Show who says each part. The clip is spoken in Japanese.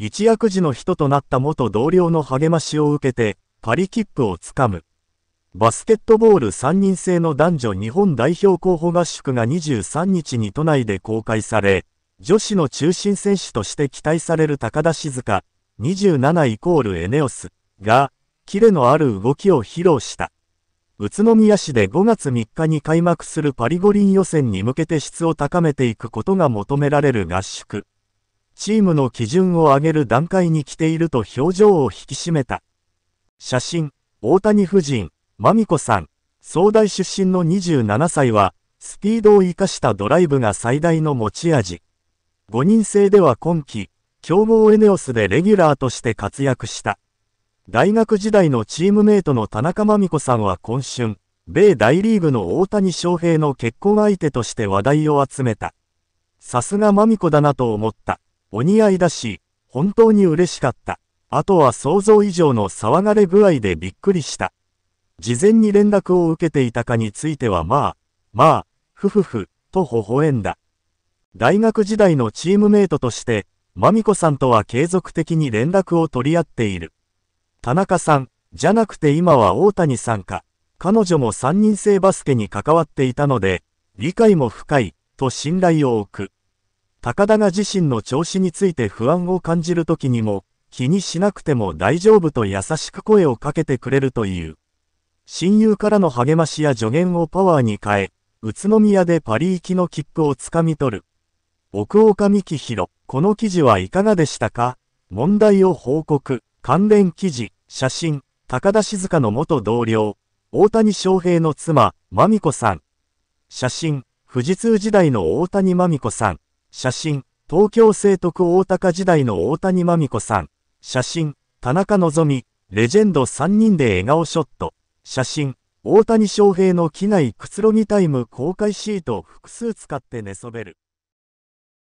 Speaker 1: 一躍時の人となった元同僚の励ましを受けて、パリ切符をつかむ。バスケットボール3人制の男女日本代表候補合宿が23日に都内で公開され、女子の中心選手として期待される高田静香、27イコールエネオスが、キレのある動きを披露した。宇都宮市で5月3日に開幕するパリ五輪予選に向けて質を高めていくことが求められる合宿。チームの基準を上げる段階に来ていると表情を引き締めた。写真、大谷夫人、マミコさん、総大出身の27歳は、スピードを生かしたドライブが最大の持ち味。5人制では今季、強豪エネオスでレギュラーとして活躍した。大学時代のチームメイトの田中真美子さんは今春、米大リーグの大谷翔平の結婚相手として話題を集めた。さすが真美子だなと思った。お似合いだし、本当に嬉しかった。あとは想像以上の騒がれ具合でびっくりした。事前に連絡を受けていたかについてはまあ、まあ、ふふふ、と微笑んだ。大学時代のチームメイトとして、まみこさんとは継続的に連絡を取り合っている。田中さん、じゃなくて今は大谷さんか。彼女も3人制バスケに関わっていたので、理解も深い、と信頼を置く。高田が自身の調子について不安を感じる時にも、気にしなくても大丈夫と優しく声をかけてくれるという。親友からの励ましや助言をパワーに変え、宇都宮でパリ行きの切符をつかみ取る。奥岡ひ弘、この記事はいかがでしたか問題を報告、関連記事、写真、高田静香の元同僚、大谷翔平の妻、まみこさん。写真、富士通時代の大谷まみこさん。写真、東京聖徳大高時代の大谷真美子さん、写真、田中希実、レジェンド3人で笑顔ショット、写真、大谷翔平の機内くつろぎタイム公開シート複数使って寝そべる。